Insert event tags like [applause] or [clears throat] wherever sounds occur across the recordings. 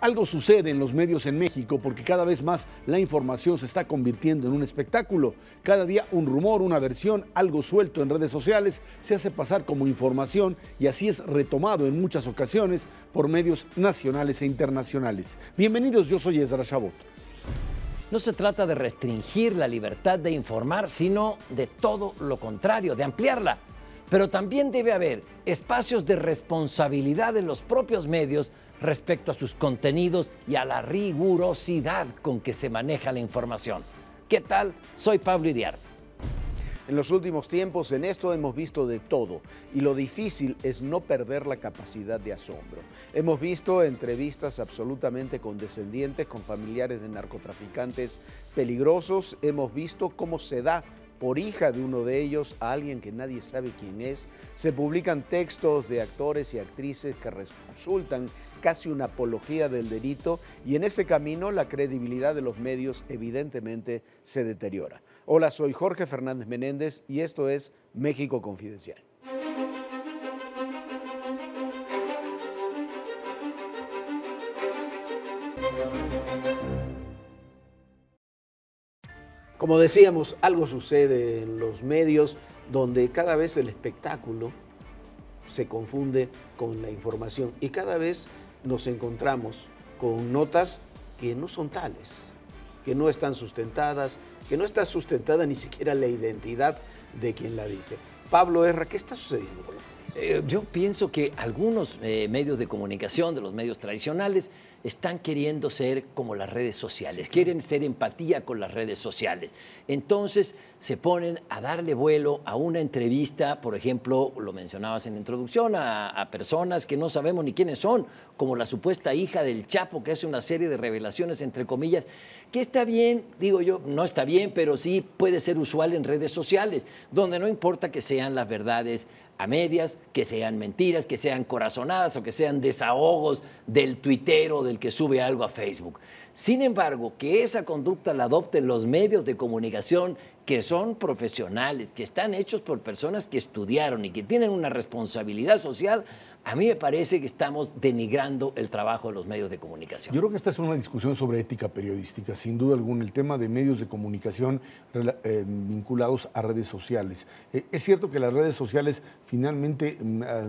Algo sucede en los medios en México porque cada vez más la información se está convirtiendo en un espectáculo. Cada día un rumor, una versión, algo suelto en redes sociales se hace pasar como información y así es retomado en muchas ocasiones por medios nacionales e internacionales. Bienvenidos, yo soy Ezra Chabot. No se trata de restringir la libertad de informar, sino de todo lo contrario, de ampliarla. Pero también debe haber espacios de responsabilidad en los propios medios respecto a sus contenidos y a la rigurosidad con que se maneja la información. ¿Qué tal? Soy Pablo Iriarte. En los últimos tiempos en esto hemos visto de todo y lo difícil es no perder la capacidad de asombro. Hemos visto entrevistas absolutamente condescendientes con familiares de narcotraficantes peligrosos, hemos visto cómo se da por hija de uno de ellos a alguien que nadie sabe quién es. Se publican textos de actores y actrices que resultan casi una apología del delito y en ese camino la credibilidad de los medios evidentemente se deteriora. Hola, soy Jorge Fernández Menéndez y esto es México Confidencial. Como decíamos, algo sucede en los medios donde cada vez el espectáculo se confunde con la información y cada vez nos encontramos con notas que no son tales, que no están sustentadas, que no está sustentada ni siquiera la identidad de quien la dice. Pablo Erra, ¿qué está sucediendo eh, yo pienso que algunos eh, medios de comunicación, de los medios tradicionales, están queriendo ser como las redes sociales, quieren ser empatía con las redes sociales. Entonces se ponen a darle vuelo a una entrevista, por ejemplo, lo mencionabas en la introducción, a, a, personas que no sabemos ni quiénes son, como la supuesta hija del Chapo, que hace una serie de revelaciones, entre comillas, que está bien, digo yo, no está bien, pero sí puede ser usual en redes sociales, donde no importa que sean las verdades a medias, que sean mentiras, que sean corazonadas o que sean desahogos del tuitero, del que sube algo a Facebook. Sin embargo, que esa conducta la adopten los medios de comunicación que son profesionales, que están hechos por personas que estudiaron y que tienen una responsabilidad social, a mí me parece que estamos denigrando el trabajo de los medios de comunicación. Yo creo que esta es una discusión sobre ética periodística, sin duda alguna, el tema de medios de comunicación eh, vinculados a redes sociales. Eh, es cierto que las redes sociales finalmente mm, ah,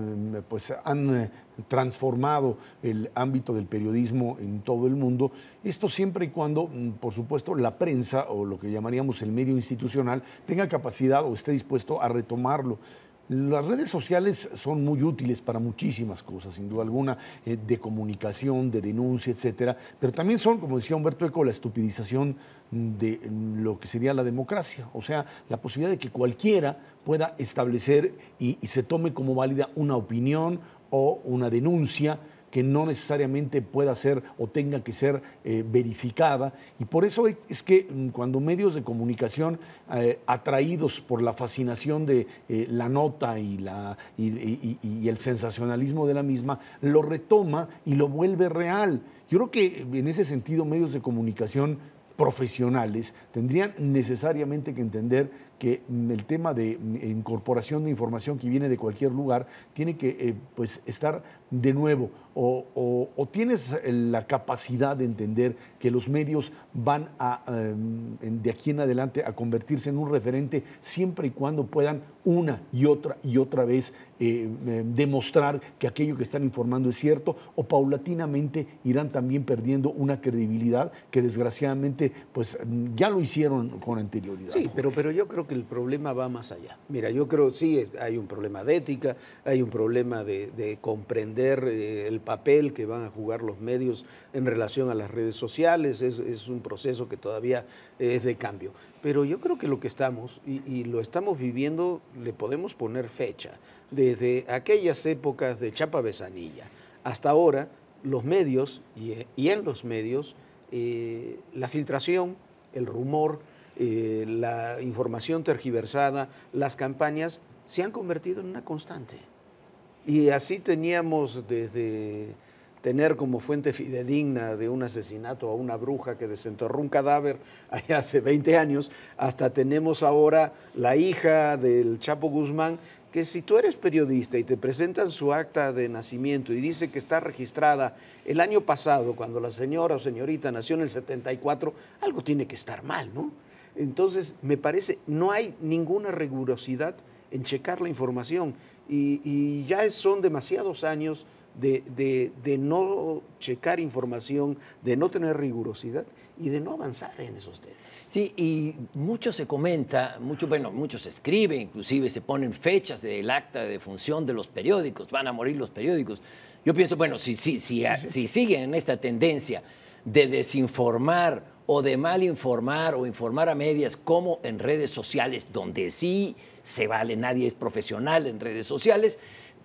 pues han eh, transformado el ámbito del periodismo en todo el mundo. Esto siempre y cuando, mm, por supuesto, la prensa o lo que llamaríamos el medio institucional tenga capacidad o esté dispuesto a retomarlo. Las redes sociales son muy útiles para muchísimas cosas, sin duda alguna, eh, de comunicación, de denuncia, etcétera, pero también son, como decía Humberto Eco, la estupidización de mm, lo que sería la democracia, o sea, la posibilidad de que cualquiera pueda establecer y se tome como válida una opinión, o una denuncia que no necesariamente pueda ser o tenga que ser eh, verificada. Y por eso es que mm, cuando medios de comunicación, eh, atraídos por la fascinación de eh, la nota y, la, y, el sensacionalismo de la misma, lo retoma y lo vuelve real. Yo creo que en ese sentido medios de comunicación profesionales tendrían necesariamente que entender que el tema de incorporación de información que viene de cualquier lugar tiene que eh, pues estar de nuevo o, tienes eh, la capacidad de entender que los medios van a, em, de aquí en adelante a convertirse en un referente siempre y cuando puedan una y otra y otra vez eh, eh, demostrar que aquello que están informando es cierto o paulatinamente irán también perdiendo una credibilidad que desgraciadamente pues ya lo hicieron con anterioridad. Sí, pero, pero yo creo que el problema va más allá. Mira, yo creo sí hay un problema de ética, hay un problema de, comprender eh, el papel que van a jugar los medios en relación a las redes sociales, es, es un proceso que todavía es de cambio. Pero yo creo que lo que estamos, y, lo estamos viviendo, le podemos poner fecha. Desde aquellas épocas de Chapa Besanilla hasta ahora, los medios, y, en los medios, eh, la filtración, el rumor, eh, la información tergiversada, las campañas, se han convertido en una constante. Y así teníamos desde tener como fuente fidedigna de un asesinato a una bruja que desenterró un cadáver [laughs] allá hace 20 años, hasta tenemos ahora la hija del Chapo Guzmán, que si tú eres periodista y te presentan su acta de nacimiento y dice que está registrada el año pasado, cuando la señora o señorita nació en el 74, algo tiene que estar mal, ¿no? Entonces, me parece, no hay ninguna rigurosidad en checar la información y, y ya son demasiados años de, no checar información, de no tener rigurosidad y de no avanzar en esos temas. Sí, y mucho se comenta, mucho, bueno, mucho se escribe, inclusive se ponen fechas del acta de función de los periódicos, van a morir los periódicos. Yo pienso, bueno, si, si, si, si siguen en esta tendencia de desinformar o de mal informar o informar a medias, como en redes sociales, donde sí se vale, nadie es profesional en redes sociales,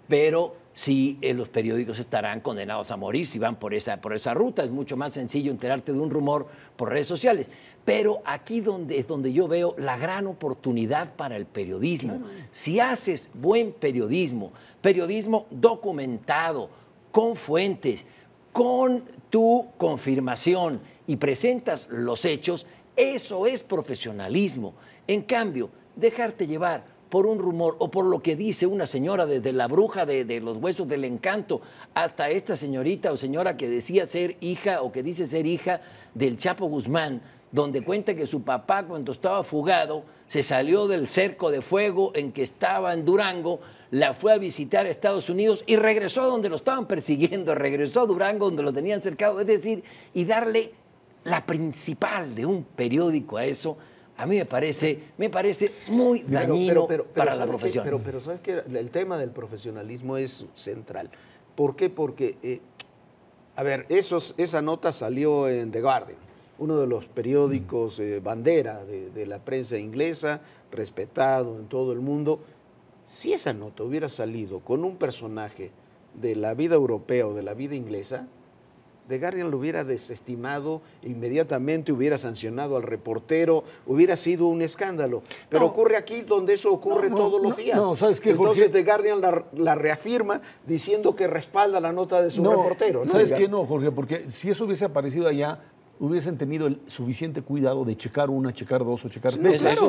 pero si eh, los periódicos estarán condenados a morir si van por esa, por esa ruta. Es mucho más sencillo enterarte de un rumor por redes sociales. Pero aquí donde, es donde yo veo la gran oportunidad para el periodismo. Si haces buen periodismo, periodismo documentado, con fuentes, con tu confirmación y presentas los hechos, eso es profesionalismo. En cambio, dejarte llevar por un rumor o por lo que dice una señora, desde la bruja de, los huesos del encanto hasta esta señorita o señora que decía ser hija o que dice ser hija del Chapo Guzmán, donde cuenta que su papá cuando estaba fugado se salió del cerco de fuego en que estaba en Durango, la fue a visitar a Estados Unidos y regresó donde lo estaban persiguiendo, regresó a Durango donde lo tenían cercado, es decir, y darle la principal de un periódico a eso a mí me parece, me parece muy dañino para la profesión. Pero, pero, sabes que el tema del profesionalismo es central. ¿Por qué? Porque, eh, a ver, esa nota salió en The Guardian, uno de los periódicos eh, bandera de, de la prensa inglesa, respetado en todo el mundo. Si esa nota hubiera salido con un personaje de la vida europea o de la vida inglesa, de Guardian lo hubiera desestimado, inmediatamente hubiera sancionado al reportero, hubiera sido un escándalo. Pero ocurre aquí donde eso ocurre todos los días. ¿sabes qué, Entonces The Guardian la, la, reafirma diciendo que respalda la nota de su reportero. ¿Sabes qué no, Jorge? Porque si eso hubiese aparecido allá, hubiesen tenido el suficiente cuidado de checar una, checar dos o checar tres. eso, es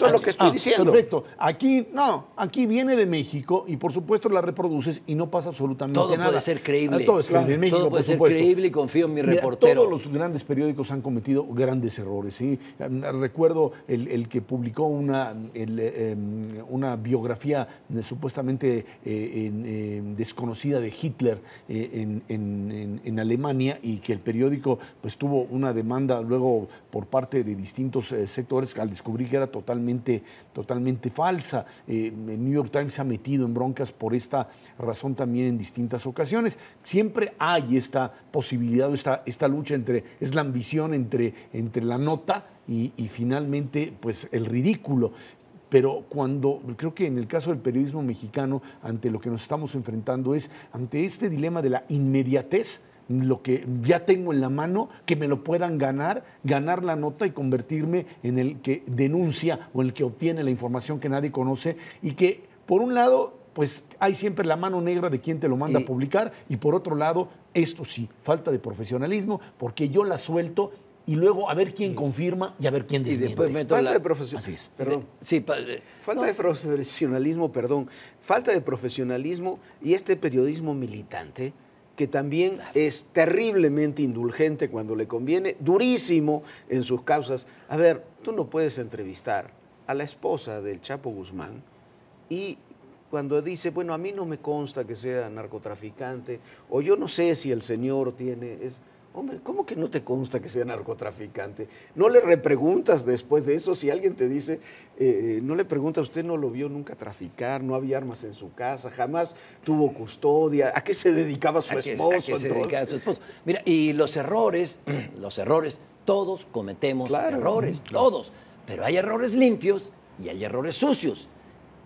lo que ah, estoy diciendo. Perfecto. Aquí, no, aquí viene de México y por supuesto la reproduces y no pasa absolutamente nada. Todo puede ser creíble. Todo creíble puede ser creíble y confío en mi reportero. todos los grandes periódicos han cometido grandes errores. ¿sí? Recuerdo el, que publicó una, em, una biografía eh, supuestamente eh, em, desconocida de Hitler eh, en, en Alemania y que el periódico pues tuvo una demanda luego por parte de distintos eh, sectores al descubrir que era totalmente, totalmente falsa. Eh, el New York Times se ha metido en broncas por esta razón también en distintas ocasiones. Siempre hay esta posibilidad, esta, esta lucha entre, es la ambición entre, entre la nota y, y finalmente pues el ridículo pero cuando creo que en el caso del periodismo mexicano ante lo que nos estamos enfrentando es ante este dilema de la inmediatez lo que ya tengo en la mano, que me lo puedan ganar, ganar la nota y convertirme en el que denuncia o el que obtiene la información que nadie conoce y que, por un lado, pues hay siempre la mano negra de quien te lo manda a publicar y por otro lado, esto sí, falta de profesionalismo, porque yo la suelto y luego a ver quién confirma y a ver quién desmiente. falta de profesionalismo. Así Perdón. Sí, falta de profesionalismo, perdón. Falta de profesionalismo y este periodismo militante que también es terriblemente indulgente cuando le conviene, durísimo en sus causas. A ver, tú no puedes entrevistar a la esposa del Chapo Guzmán y cuando dice, bueno, a mí no me consta que sea narcotraficante, o yo no sé si el señor tiene, Hombre, ¿cómo que no te consta que sea narcotraficante? No le repreguntas después de eso si alguien te dice, eh, no le pregunta, usted no lo vio nunca traficar, no había armas en su casa, jamás tuvo custodia, ¿a qué se dedicaba su esposo? se dedicaba su esposo? Mira, y los errores, [clears throat] los errores, todos cometemos errores, todos, pero hay errores limpios y hay errores sucios.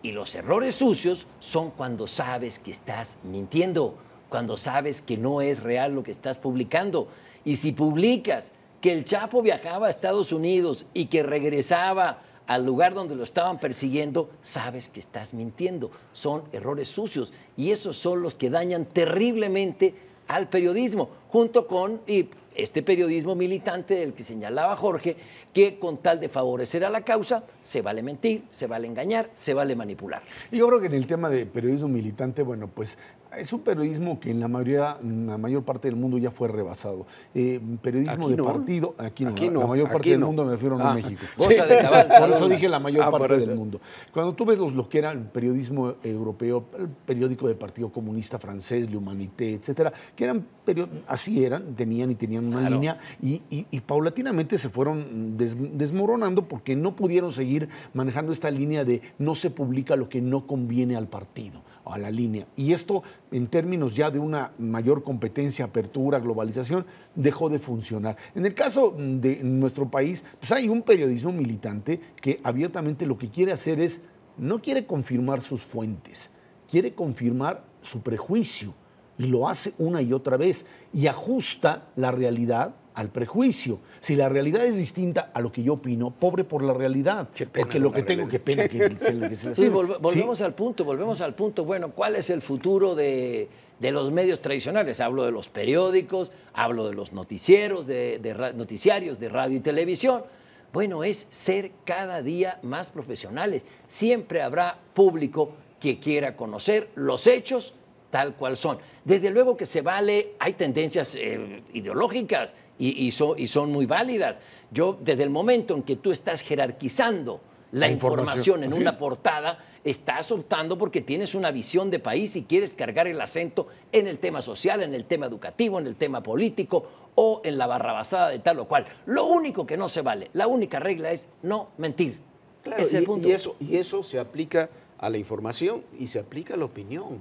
Y los errores sucios son cuando sabes que estás mintiendo cuando sabes que no es real lo que estás publicando. Y si publicas que el Chapo viajaba a Estados Unidos y que regresaba al lugar donde lo estaban persiguiendo, sabes que estás mintiendo. Son errores sucios y esos son los que dañan terriblemente al periodismo, junto con y este periodismo militante del que señalaba Jorge, que con tal de favorecer a la causa, se vale mentir, se vale engañar, se vale manipular. Yo creo que en el tema de periodismo militante, bueno, pues es un periodismo que en la mayoría, en la mayor parte del mundo ya fue rebasado. Eh, periodismo de partido, aquí no, la mayor parte del mundo me refiero a ah. México. [laughs] Sí, por eso dije la mayor ah, parte del mundo. Cuando tú ves los, lo que era el periodismo europeo, el periódico del Partido Comunista Francés, Le Humanité, etcétera, que eran así eran, tenían y tenían una línea y, paulatinamente se fueron desmoronando porque no pudieron seguir manejando esta línea de no se publica lo que no conviene al partido, a la línea. Y esto en términos ya de una mayor competencia, apertura, globalización, dejó de funcionar. En el caso de nuestro país, pues hay un periodismo militante que abiertamente lo que quiere hacer es, no quiere confirmar sus fuentes, quiere confirmar su prejuicio y lo hace una y otra vez y ajusta la realidad al prejuicio. Si la realidad es distinta a lo que yo opino, pobre por la realidad. porque lo que tengo, que pena que se, [laughs] volvemos al punto, volvemos al punto. Bueno, ¿cuál es el futuro de, los medios tradicionales? Hablo de los periódicos, hablo de los noticieros, de noticiarios de radio y televisión. Bueno, es ser cada día más profesionales. Siempre habrá público que quiera conocer los hechos tal cual son. Desde luego que se vale, hay tendencias eh, ideológicas y, son muy válidas. Yo, desde el momento en que tú estás jerarquizando la, información, en una portada, estás optando porque tienes una visión de país y quieres cargar el acento en el tema social, en el tema educativo, en el tema político o en la barrabasada de tal o cual. Lo único que no se vale, la única regla es no mentir. es el y eso se aplica a la información y se aplica a la opinión.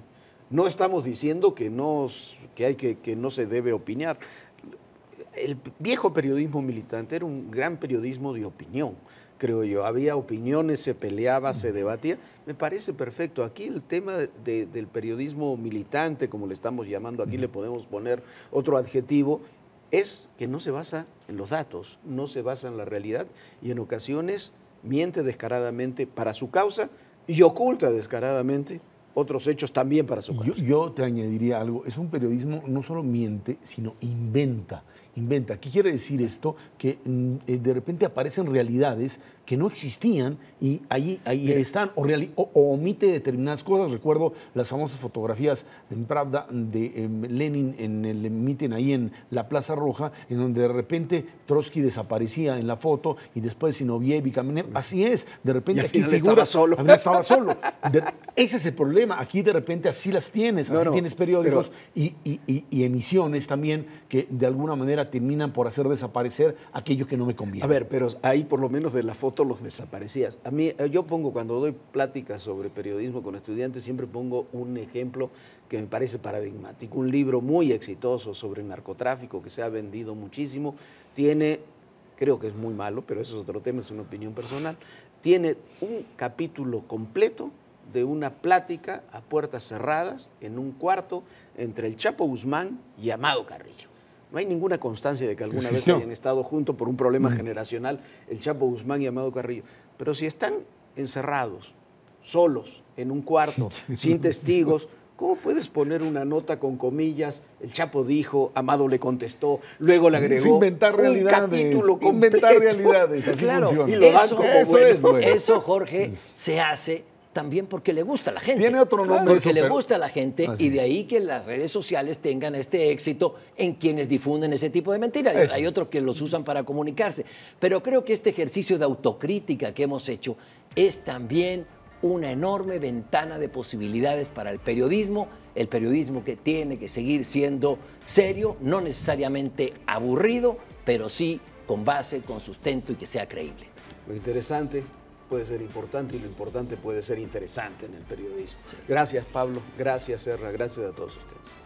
No estamos diciendo que no, que hay que, no se debe opinar. El viejo periodismo militante era un gran periodismo de opinión, creo yo. Había opiniones, se peleaba, se debatía. Me parece perfecto. Aquí el tema del periodismo militante, como le estamos llamando, aquí le podemos poner otro adjetivo, es que no se basa en los datos, no se basa en la realidad y en ocasiones miente descaradamente para su causa y oculta descaradamente otros hechos también para su caso. Yo, yo te añadiría algo, es un periodismo no solo miente, sino inventa inventa. ¿Qué quiere decir esto? Que mm, eh, de repente aparecen realidades que no existían y ahí, ahí están, o, omite determinadas cosas. Recuerdo las famosas fotografías en Pravda de em, Lenin en el mitin ahí en la Plaza Roja, en donde de repente Trotsky desaparecía en la foto y después Sinoviev y Kamenev. Así es, de repente y aquí figura, estaba solo. estaba solo. ese es el problema. Aquí de repente así las tienes, así tienes periódicos y emisiones también que de alguna manera terminan por hacer desaparecer aquello que no me conviene. A ver, pero ahí por lo menos de la foto los desaparecías. A mí, eh, yo pongo, cuando doy pláticas sobre periodismo con estudiantes, siempre pongo un ejemplo que me parece paradigmático. Un libro muy exitoso sobre el narcotráfico que se ha vendido muchísimo, tiene, creo que es muy malo, pero eso es otro tema, es una opinión personal, tiene un capítulo completo de una plática a puertas cerradas en un cuarto entre el Chapo Guzmán y Amado Carrillo. No hay ninguna constancia de que alguna vez hayan estado juntos por un problema mm. generacional el Chapo Guzmán y Amado Carrillo. Pero si están encerrados, solos, en un cuarto, [laughs] sin testigos, ¿Cómo puedes poner una nota con comillas? El Chapo dijo, Amado le contestó, luego le agregó. Es inventar realidades. Un capítulo Inventar realidades. claro, eso, eso, Jorge, se hace también porque le gusta a la gente. Tiene otro nombre. Porque le gusta a la gente ah, y de ahí que las redes sociales tengan este éxito en quienes difunden ese tipo de mentiras. Hay otros que los usan para comunicarse. Pero creo que este ejercicio de autocrítica que hemos hecho es también una enorme ventana de posibilidades para el periodismo, el periodismo que tiene que seguir siendo serio, no necesariamente aburrido, pero sí con base, con sustento y que sea creíble. Muy interesante puede ser importante y lo importante puede ser interesante en el periodismo. Gracias Pablo, gracias Serra, gracias a todos ustedes.